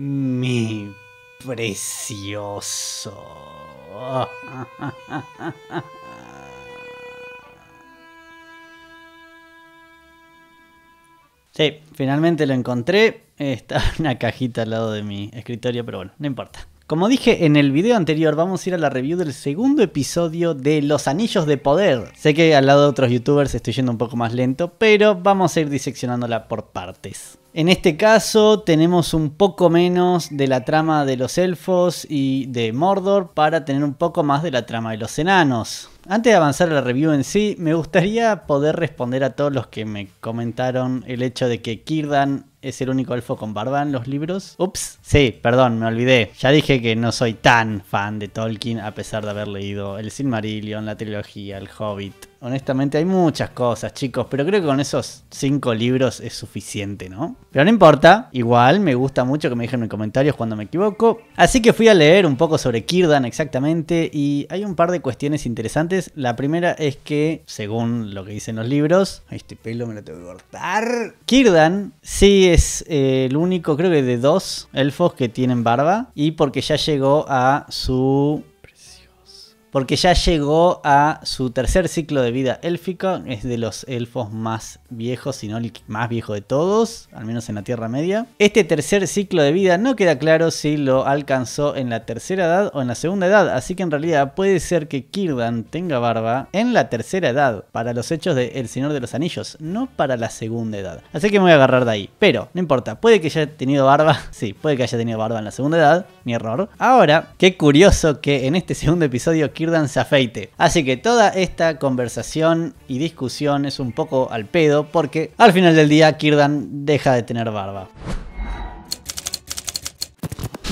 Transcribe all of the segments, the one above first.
mi precioso. Sí, finalmente lo encontré. Está una cajita al lado de mi escritorio, pero bueno, no importa. Como dije en el video anterior, vamos a ir a la review del segundo episodio de Los Anillos de Poder. Sé que al lado de otros youtubers estoy yendo un poco más lento, pero vamos a ir diseccionándola por partes. En este caso tenemos un poco menos de la trama de los elfos y de Mordor para tener un poco más de la trama de los enanos. Antes de avanzar a la review en sí, me gustaría poder responder a todos los que me comentaron el hecho de que Kirdan es el único elfo con barba en los libros. Ups, sí, perdón, me olvidé. Ya dije que no soy tan fan de Tolkien a pesar de haber leído El Silmarillion, la trilogía, El Hobbit. Honestamente hay muchas cosas, chicos, pero creo que con esos cinco libros es suficiente, ¿no? Pero no importa, igual me gusta mucho que me dejen en comentarios cuando me equivoco. Así que fui a leer un poco sobre Kirdan exactamente y hay un par de cuestiones interesantes la primera es que, según lo que dicen los libros, este pelo me lo tengo que cortar. Kirdan sí es eh, el único, creo que de dos elfos que tienen barba. Y porque ya llegó a su porque ya llegó a su tercer ciclo de vida élfico. es de los elfos más viejos, si no el más viejo de todos, al menos en la Tierra Media. Este tercer ciclo de vida no queda claro si lo alcanzó en la tercera edad o en la segunda edad, así que en realidad puede ser que Kirdan tenga barba en la tercera edad, para los hechos de El Señor de los Anillos, no para la segunda edad. Así que me voy a agarrar de ahí, pero no importa, puede que haya tenido barba, sí, puede que haya tenido barba en la segunda edad, mi error. Ahora, qué curioso que en este segundo episodio Kirdan se afeite. Así que toda esta conversación y discusión es un poco al pedo porque al final del día Kirdan deja de tener barba.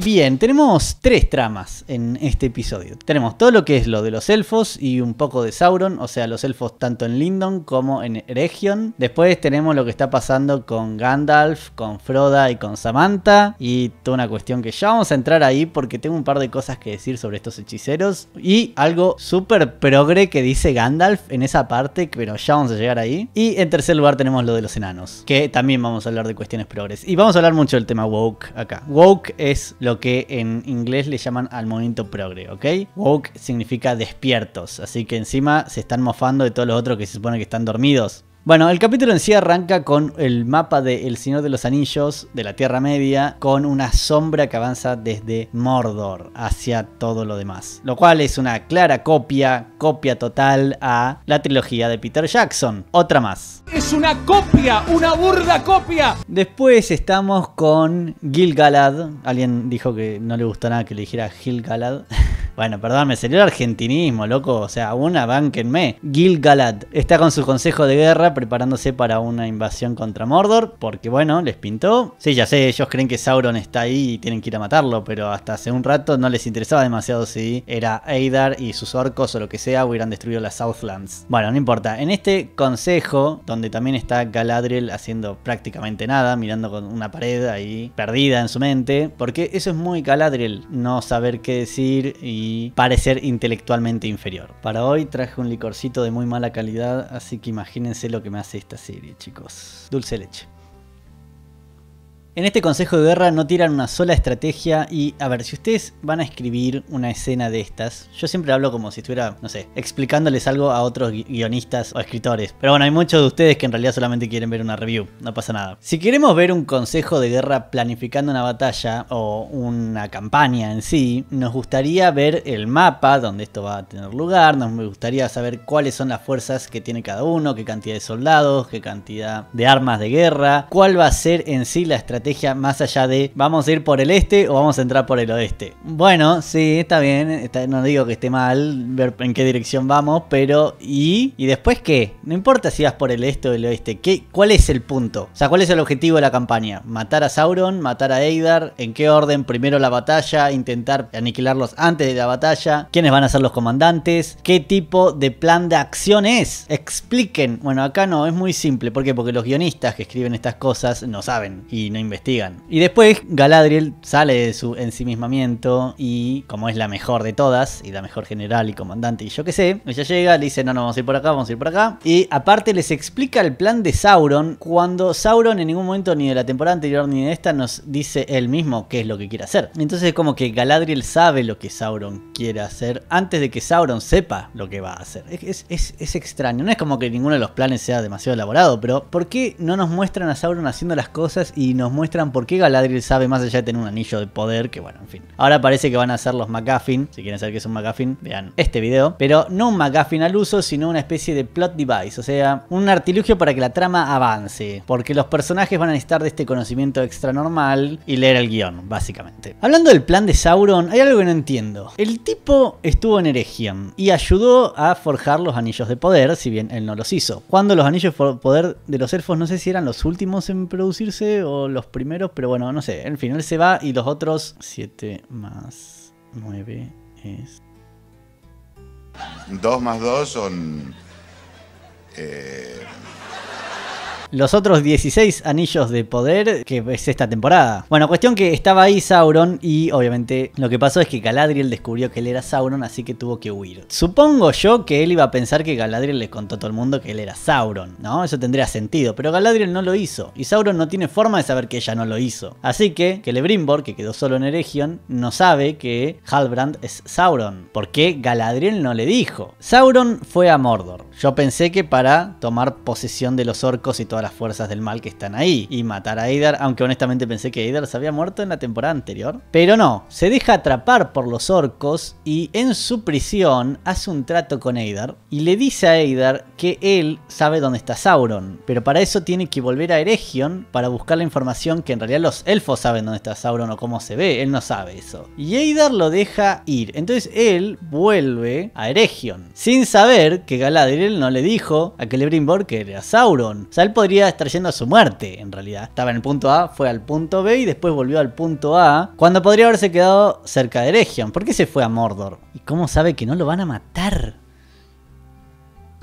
Bien, tenemos tres tramas en este episodio. Tenemos todo lo que es lo de los elfos y un poco de Sauron, o sea, los elfos tanto en Lindon como en Eregion. Después tenemos lo que está pasando con Gandalf, con Froda y con Samantha. Y toda una cuestión que ya vamos a entrar ahí porque tengo un par de cosas que decir sobre estos hechiceros. Y algo súper progre que dice Gandalf en esa parte, pero ya vamos a llegar ahí. Y en tercer lugar tenemos lo de los enanos, que también vamos a hablar de cuestiones progres. Y vamos a hablar mucho del tema woke acá. Woke es lo lo que en inglés le llaman al momento progre, ¿ok? Woke significa despiertos, así que encima se están mofando de todos los otros que se supone que están dormidos. Bueno, el capítulo en sí arranca con el mapa de El Señor de los Anillos de la Tierra Media, con una sombra que avanza desde Mordor hacia todo lo demás, lo cual es una clara copia, copia total a la trilogía de Peter Jackson. Otra más. Es una copia, una burda copia. Después estamos con Gil Galad. Alguien dijo que no le gustó nada que le dijera Gil Galad. Bueno, perdón, me salió el argentinismo, loco. O sea, una, bánquenme. Gil Galad está con su consejo de guerra preparándose para una invasión contra Mordor, porque bueno, les pintó. Sí, ya sé, ellos creen que Sauron está ahí y tienen que ir a matarlo, pero hasta hace un rato no les interesaba demasiado si era Eidar y sus orcos o lo que sea hubieran destruido las Southlands. Bueno, no importa. En este consejo, donde también está Galadriel haciendo prácticamente nada, mirando con una pared ahí perdida en su mente, porque eso es muy Galadriel, no saber qué decir y parecer intelectualmente inferior. Para hoy traje un licorcito de muy mala calidad, así que imagínense lo que me hace esta serie, chicos. Dulce leche. En este Consejo de Guerra no tiran una sola estrategia y, a ver, si ustedes van a escribir una escena de estas, yo siempre hablo como si estuviera, no sé, explicándoles algo a otros guionistas o escritores. Pero bueno, hay muchos de ustedes que en realidad solamente quieren ver una review, no pasa nada. Si queremos ver un Consejo de Guerra planificando una batalla o una campaña en sí, nos gustaría ver el mapa donde esto va a tener lugar, nos gustaría saber cuáles son las fuerzas que tiene cada uno, qué cantidad de soldados, qué cantidad de armas de guerra, cuál va a ser en sí la estrategia más allá de vamos a ir por el este o vamos a entrar por el oeste. Bueno, si está bien, no digo que esté mal ver en qué dirección vamos, pero ¿y? ¿Y después qué? No importa si vas por el este o el oeste, ¿qué, ¿cuál es el punto? O sea, ¿cuál es el objetivo de la campaña? ¿Matar a Sauron? ¿Matar a Eidar? ¿En qué orden? ¿Primero la batalla? ¿Intentar aniquilarlos antes de la batalla? ¿Quiénes van a ser los comandantes? ¿Qué tipo de plan de acción es? Expliquen. Bueno, acá no, es muy simple. ¿Por Porque los guionistas que escriben estas cosas no saben y no investigan. Y después Galadriel sale de su ensimismamiento y como es la mejor de todas, y la mejor general y comandante y yo qué sé, ella llega, le dice, no, no, vamos a ir por acá, vamos a ir por acá. Y aparte les explica el plan de Sauron, cuando Sauron en ningún momento ni de la temporada anterior ni de esta nos dice él mismo qué es lo que quiere hacer. Entonces es como que Galadriel sabe lo que Sauron quiere hacer antes de que Sauron sepa lo que va a hacer. Es, es extraño, no es como que ninguno de los planes sea demasiado elaborado, pero ¿por qué no nos muestran a Sauron haciendo las cosas y nos muestran por qué Galadriel sabe más allá de tener un anillo de poder, que bueno, en fin. Ahora parece que van a ser los MacGuffin, si quieren saber qué es un MacGuffin, vean este video, pero no un MacGuffin al uso, sino una especie de plot device, o sea, un artilugio para que la trama avance, porque los personajes van a necesitar de este conocimiento extra normal y leer el guión, básicamente. Hablando del plan de Sauron, hay algo que no entiendo. El tipo estuvo en Eregion y ayudó a forjar los anillos de poder, si bien él no los hizo. Cuando los anillos de poder de los elfos no sé si eran los últimos en producirse o los primeros, pero bueno, no sé. el final se va y los otros 7 más 9 es... 2 más 2 son... Eh los otros 16 anillos de poder que es esta temporada. Bueno, cuestión que estaba ahí Sauron y obviamente lo que pasó es que Galadriel descubrió que él era Sauron, así que tuvo que huir. Supongo yo que él iba a pensar que Galadriel le contó a todo el mundo que él era Sauron, ¿no? Eso tendría sentido, pero Galadriel no lo hizo y Sauron no tiene forma de saber que ella no lo hizo. Así que Celebrimbor, que quedó solo en Eregion, no sabe que Halbrand es Sauron, porque Galadriel no le dijo. Sauron fue a Mordor. Yo pensé que para tomar posesión de los orcos y todo las fuerzas del mal que están ahí y matar a Eidar, aunque honestamente pensé que Eidar se había muerto en la temporada anterior. Pero no, se deja atrapar por los orcos y en su prisión hace un trato con Eidar y le dice a Eidar que él sabe dónde está Sauron, pero para eso tiene que volver a Eregion para buscar la información que en realidad los elfos saben dónde está Sauron o cómo se ve, él no sabe eso. Y Eidar lo deja ir, entonces él vuelve a Eregion, sin saber que Galadriel no le dijo a Celebrimbor que era Sauron. O sea, él podría podría estar yendo a su muerte, en realidad. Estaba en el punto A, fue al punto B y después volvió al punto A, cuando podría haberse quedado cerca de Legion. ¿Por qué se fue a Mordor? ¿Y cómo sabe que no lo van a matar?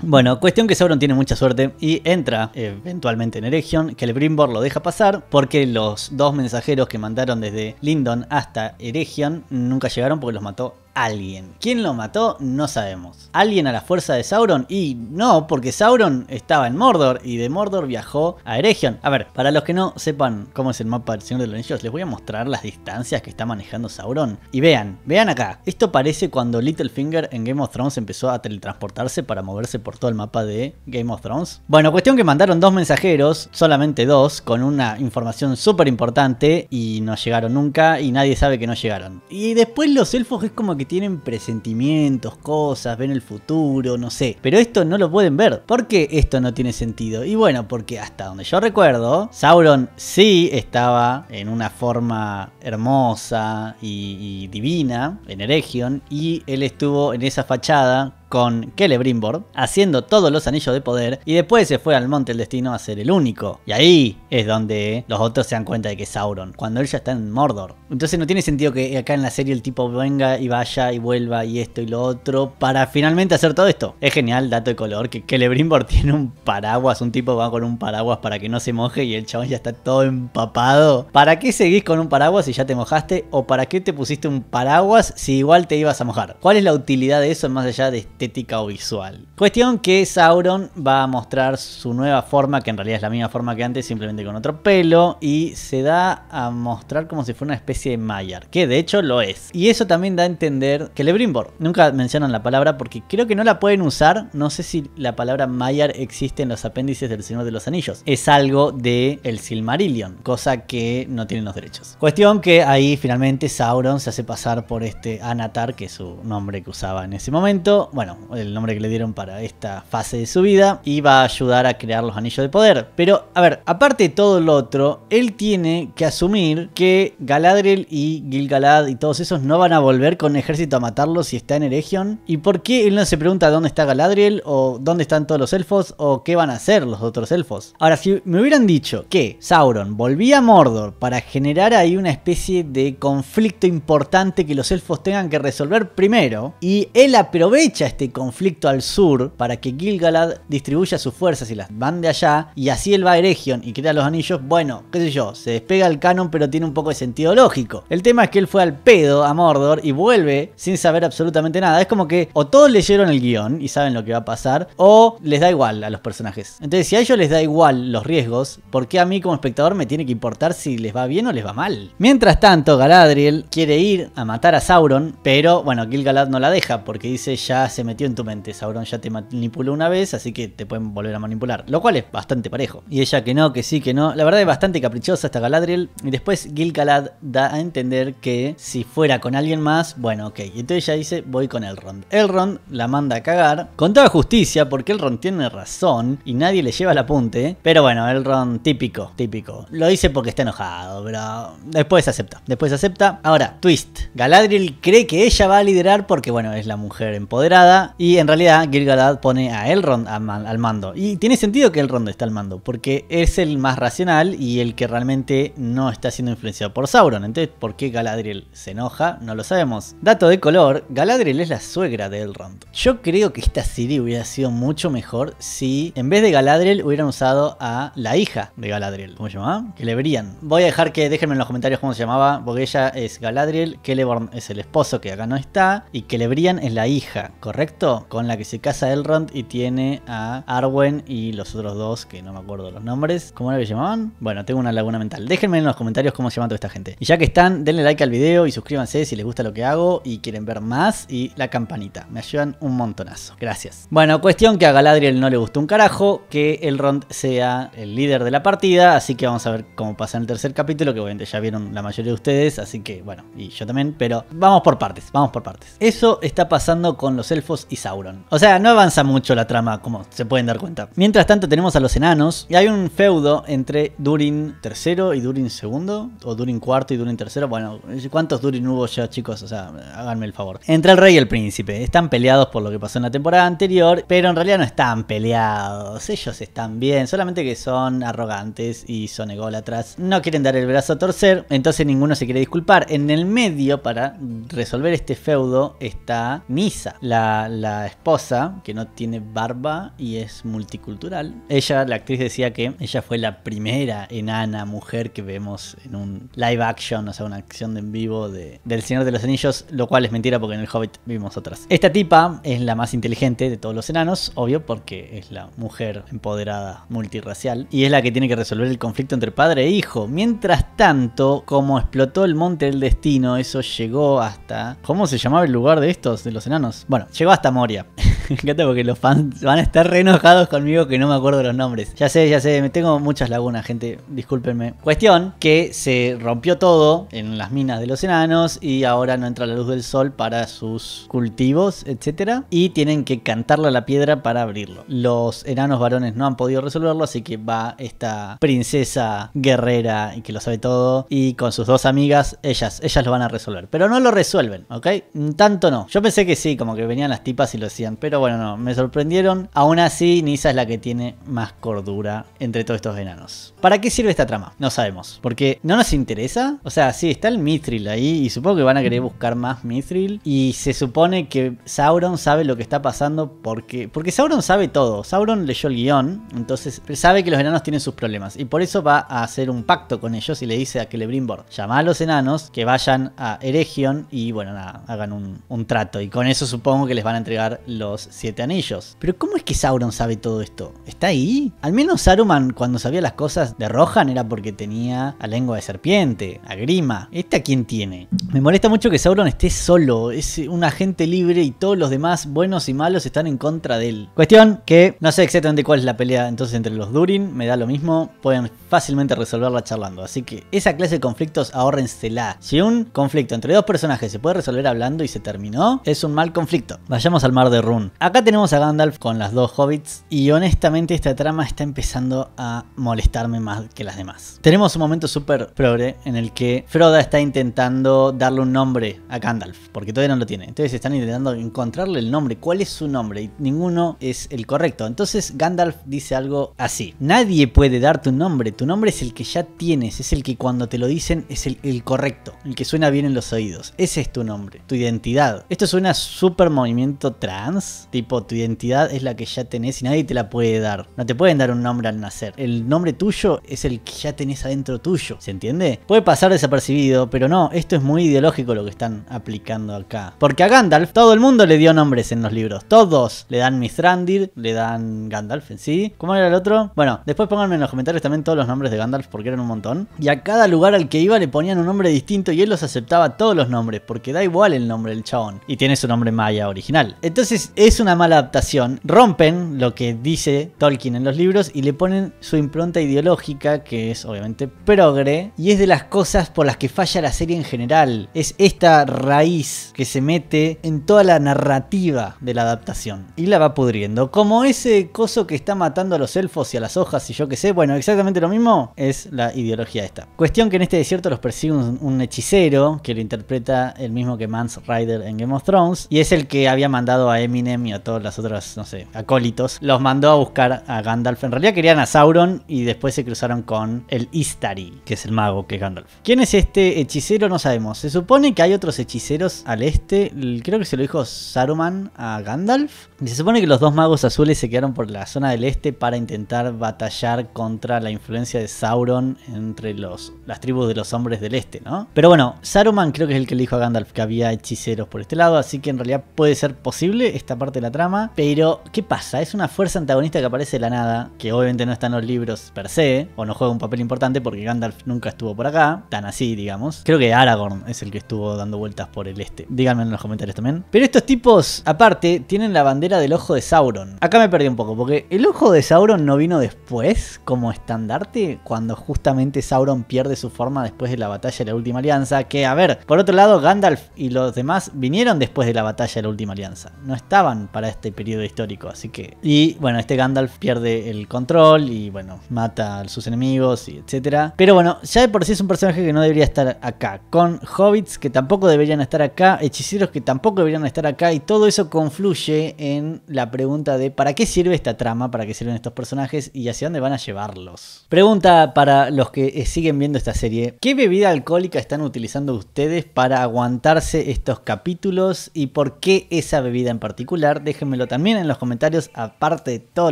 Bueno, cuestión que Sauron tiene mucha suerte y entra eventualmente en Eregion, que el Brimbor lo deja pasar porque los dos mensajeros que mandaron desde Lindon hasta Eregion nunca llegaron porque los mató alguien. ¿Quién lo mató? No sabemos. ¿Alguien a la fuerza de Sauron? Y no, porque Sauron estaba en Mordor y de Mordor viajó a Eregion. A ver, para los que no sepan cómo es el mapa del Señor de los Anillos, les voy a mostrar las distancias que está manejando Sauron. Y vean, vean acá. Esto parece cuando Littlefinger en Game of Thrones empezó a teletransportarse para moverse por todo el mapa de Game of Thrones. Bueno, cuestión que mandaron dos mensajeros, solamente dos, con una información súper importante y no llegaron nunca y nadie sabe que no llegaron. Y después los elfos es como que tienen presentimientos, cosas, ven el futuro, no sé. Pero esto no lo pueden ver. ¿Por qué esto no tiene sentido? Y bueno, porque hasta donde yo recuerdo, Sauron sí estaba en una forma hermosa y, y divina en Eregion y él estuvo en esa fachada con Celebrimbor, haciendo todos los anillos de poder, y después se fue al Monte del Destino a ser el único. Y ahí es donde los otros se dan cuenta de que es Sauron, cuando él ya está en Mordor. Entonces no tiene sentido que acá en la serie el tipo venga y vaya y vuelva y esto y lo otro para finalmente hacer todo esto. Es genial, dato de color, que Celebrimbor tiene un paraguas, un tipo va con un paraguas para que no se moje y el chabón ya está todo empapado. ¿Para qué seguís con un paraguas si ya te mojaste? ¿O para qué te pusiste un paraguas si igual te ibas a mojar? ¿Cuál es la utilidad de eso más allá de estética o visual. Cuestión que Sauron va a mostrar su nueva forma, que en realidad es la misma forma que antes, simplemente con otro pelo, y se da a mostrar como si fuera una especie de Mayar, que de hecho lo es. Y eso también da a entender que Lebrimbor, nunca mencionan la palabra porque creo que no la pueden usar, no sé si la palabra Mayar existe en los apéndices del Señor de los Anillos, es algo de el Silmarillion, cosa que no tienen los derechos. Cuestión que ahí finalmente Sauron se hace pasar por este Anatar, que es su nombre que usaba en ese momento, bueno, el nombre que le dieron para esta fase de su vida, y va a ayudar a crear los anillos de poder. Pero, a ver, aparte de todo lo otro, él tiene que asumir que Galadriel y Gilgalad y todos esos no van a volver con ejército a matarlos si está en Eregion. ¿Y por qué él no se pregunta dónde está Galadriel o dónde están todos los elfos o qué van a hacer los otros elfos? Ahora, si me hubieran dicho que Sauron volvía a Mordor para generar ahí una especie de conflicto importante que los elfos tengan que resolver primero y él aprovecha este conflicto al sur para que Gilgalad distribuya sus fuerzas y las van de allá, y así él va a Eregion y crea los anillos, bueno, qué sé yo, se despega el canon pero tiene un poco de sentido lógico. El tema es que él fue al pedo a Mordor y vuelve sin saber absolutamente nada. Es como que o todos leyeron el guión y saben lo que va a pasar, o les da igual a los personajes. Entonces, si a ellos les da igual los riesgos, ¿por qué a mí como espectador me tiene que importar si les va bien o les va mal? Mientras tanto, Galadriel quiere ir a matar a Sauron, pero bueno, Gilgalad no la deja porque dice ya se metió en tu mente. Sauron ya te manipuló una vez, así que te pueden volver a manipular. Lo cual es bastante parejo. Y ella que no, que sí, que no. La verdad es bastante caprichosa esta Galadriel. Y después Gil Galad da a entender que si fuera con alguien más, bueno, ok. entonces ella dice, voy con Elrond. Elrond la manda a cagar. Con toda justicia, porque Elrond tiene razón y nadie le lleva el apunte. Pero bueno, Elrond típico, típico. Lo dice porque está enojado, pero después acepta. Después acepta. Ahora, twist. Galadriel cree que ella va a liderar porque, bueno, es la mujer empoderada y en realidad gil pone a Elrond al mando. Y tiene sentido que Elrond está al mando, porque es el más racional y el que realmente no está siendo influenciado por Sauron. Entonces, ¿por qué Galadriel se enoja? No lo sabemos. Dato de color, Galadriel es la suegra de Elrond. Yo creo que esta serie hubiera sido mucho mejor si en vez de Galadriel hubieran usado a la hija de Galadriel. ¿Cómo se llamaba? Celebrían. Voy a dejar que déjenme en los comentarios cómo se llamaba, porque ella es Galadriel, Celeborn es el esposo que acá no está y Celebrían es la hija, ¿correcto? con la que se casa Elrond y tiene a Arwen y los otros dos, que no me acuerdo los nombres. ¿Cómo era que llamaban? Bueno, tengo una laguna mental. Déjenme en los comentarios cómo se llama toda esta gente. Y ya que están, denle like al video y suscríbanse si les gusta lo que hago y quieren ver más. Y la campanita, me ayudan un montonazo. Gracias. Bueno, cuestión que a Galadriel no le gustó un carajo, que Elrond sea el líder de la partida, así que vamos a ver cómo pasa en el tercer capítulo, que obviamente ya vieron la mayoría de ustedes, así que bueno, y yo también, pero vamos por partes, vamos por partes. Eso está pasando con los elfos y Sauron. O sea, no avanza mucho la trama, como se pueden dar cuenta. Mientras tanto tenemos a los enanos y hay un feudo entre Durin III y Durin II, o Durin IV y Durin III, bueno, ¿cuántos Durin hubo ya chicos? O sea, háganme el favor. Entre el rey y el príncipe, están peleados por lo que pasó en la temporada anterior, pero en realidad no están peleados, ellos están bien, solamente que son arrogantes y son ególatras, no quieren dar el brazo a torcer, entonces ninguno se quiere disculpar. En el medio para resolver este feudo está Nisa, la la, esposa, que no tiene barba y es multicultural. Ella, la actriz, decía que ella fue la primera enana mujer que vemos en un live action, o sea, una acción de en vivo de, del Señor de los Anillos, lo cual es mentira porque en el Hobbit vimos otras. Esta tipa es la más inteligente de todos los enanos, obvio, porque es la mujer empoderada multirracial y es la que tiene que resolver el conflicto entre padre e hijo. Mientras tanto, como explotó el monte del destino, eso llegó hasta. ¿Cómo se llamaba el lugar de estos, de los enanos? Bueno, va hasta Moria. porque los fans van a estar re conmigo que no me acuerdo de los nombres. Ya sé, ya sé, me tengo muchas lagunas, gente. Discúlpenme. Cuestión que se rompió todo en las minas de los enanos y ahora no entra la luz del sol para sus cultivos, etc. Y tienen que cantarle a la piedra para abrirlo. Los enanos varones no han podido resolverlo, así que va esta princesa guerrera y que lo sabe todo. Y con sus dos amigas, ellas, ellas lo van a resolver. Pero no lo resuelven, ¿ok? Tanto no. Yo pensé que sí, como que venían las tipas y lo decían, pero bueno, no, me sorprendieron. Aún así, Nisa es la que tiene más cordura entre todos estos enanos. ¿Para qué sirve esta trama? No sabemos, porque no nos interesa. O sea, sí, está el Mithril ahí y supongo que van a querer buscar más Mithril. Y se supone que Sauron sabe lo que está pasando porque... Porque Sauron sabe todo. Sauron leyó el guión, entonces sabe que los enanos tienen sus problemas. Y por eso va a hacer un pacto con ellos y le dice a Celebrimbor, llama a los enanos, que vayan a Eregion y bueno, hagan un, un trato. Y con eso supongo que les van a entregar los siete anillos. Pero ¿cómo es que Sauron sabe todo esto? ¿Está ahí? Al menos Saruman cuando sabía las cosas de Rohan era porque tenía a lengua de serpiente, a Grima. ¿Esta quién tiene? Me molesta mucho que Sauron esté solo, es un agente libre y todos los demás buenos y malos están en contra de él. Cuestión que no sé exactamente cuál es la pelea entonces entre los Durin, me da lo mismo, pueden fácilmente resolverla charlando. Así que esa clase de conflictos ahórrensela. Si un conflicto entre dos personajes se puede resolver hablando y se terminó, es un mal conflicto. Vayamos al mar de Run. Acá tenemos a Gandalf con las dos hobbits y honestamente esta trama está empezando a molestarme más que las demás. Tenemos un momento súper progre en el que Froda está intentando darle un nombre a Gandalf, porque todavía no lo tiene. Entonces están intentando encontrarle el nombre, cuál es su nombre y ninguno es el correcto. Entonces Gandalf dice algo así. Nadie puede darte un nombre, tu nombre es el que ya tienes, es el que cuando te lo dicen es el, el correcto, el que suena bien en los oídos. Ese es tu nombre, tu identidad. Esto suena súper movimiento trans Tipo, tu identidad es la que ya tenés y nadie te la puede dar. No te pueden dar un nombre al nacer. El nombre tuyo es el que ya tenés adentro tuyo. ¿Se entiende? Puede pasar desapercibido, pero no, esto es muy ideológico lo que están aplicando acá. Porque a Gandalf todo el mundo le dio nombres en los libros. Todos le dan Mithrandir, le dan Gandalf en sí. ¿Cómo era el otro? Bueno, después pónganme en los comentarios también todos los nombres de Gandalf porque eran un montón. Y a cada lugar al que iba le ponían un nombre distinto y él los aceptaba todos los nombres porque da igual el nombre del chabón. Y tiene su nombre maya original. Entonces es es una mala adaptación. Rompen lo que dice Tolkien en los libros y le ponen su impronta ideológica, que es obviamente progre, y es de las cosas por las que falla la serie en general. Es esta raíz que se mete en toda la narrativa de la adaptación y la va pudriendo. Como ese coso que está matando a los elfos y a las hojas y yo qué sé, bueno, exactamente lo mismo es la ideología esta. Cuestión que en este desierto los persigue un, un hechicero que lo interpreta el mismo que Mans Rider en Game of Thrones y es el que había mandado a Eminem y a todas las otras, no sé, acólitos, los mandó a buscar a Gandalf. En realidad querían a Sauron y después se cruzaron con el Istari, que es el mago que es Gandalf. ¿Quién es este hechicero? No sabemos. Se supone que hay otros hechiceros al este. Creo que se lo dijo Saruman a Gandalf. Y se supone que los dos magos azules se quedaron por la zona del este para intentar batallar contra la influencia de Sauron entre los, las tribus de los hombres del este, ¿no? Pero bueno, Saruman creo que es el que le dijo a Gandalf que había hechiceros por este lado, así que en realidad puede ser posible esta parte la trama. Pero, ¿qué pasa? Es una fuerza antagonista que aparece de la nada, que obviamente no está en los libros per se, o no juega un papel importante porque Gandalf nunca estuvo por acá, tan así, digamos. Creo que Aragorn es el que estuvo dando vueltas por el este. Díganme en los comentarios también. Pero estos tipos, aparte, tienen la bandera del ojo de Sauron. Acá me perdí un poco, porque el ojo de Sauron no vino después como estandarte, cuando justamente Sauron pierde su forma después de la batalla de la última alianza. Que, a ver, por otro lado, Gandalf y los demás vinieron después de la batalla de la última alianza. No estaban para este periodo histórico. Así que. Y bueno, este Gandalf pierde el control y bueno, mata a sus enemigos y etcétera. Pero bueno, ya de por sí es un personaje que no debería estar acá. Con hobbits que tampoco deberían estar acá, hechiceros que tampoco deberían estar acá. Y todo eso confluye en la pregunta de ¿para qué sirve esta trama? ¿Para qué sirven estos personajes? Y hacia dónde van a llevarlos. Pregunta para los que eh, siguen viendo esta serie. ¿Qué bebida alcohólica están utilizando ustedes para aguantarse estos capítulos? ¿Y por qué esa bebida en particular? déjenmelo también en los comentarios aparte de todo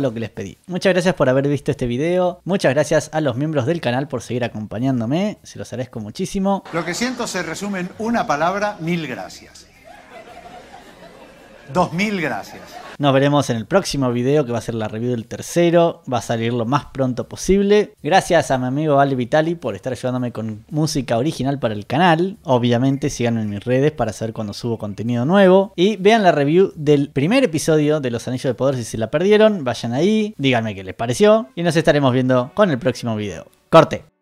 lo que les pedí. Muchas gracias por haber visto este video, muchas gracias a los miembros del canal por seguir acompañándome, se los agradezco muchísimo. Lo que siento se resume en una palabra, mil gracias. Dos mil gracias. Nos veremos en el próximo video que va a ser la review del tercero. Va a salir lo más pronto posible. Gracias a mi amigo Ale Vitali por estar ayudándome con música original para el canal. Obviamente síganme en mis redes para saber cuando subo contenido nuevo. Y vean la review del primer episodio de Los Anillos de Poder si se la perdieron. Vayan ahí, díganme qué les pareció. Y nos estaremos viendo con el próximo video. Corte.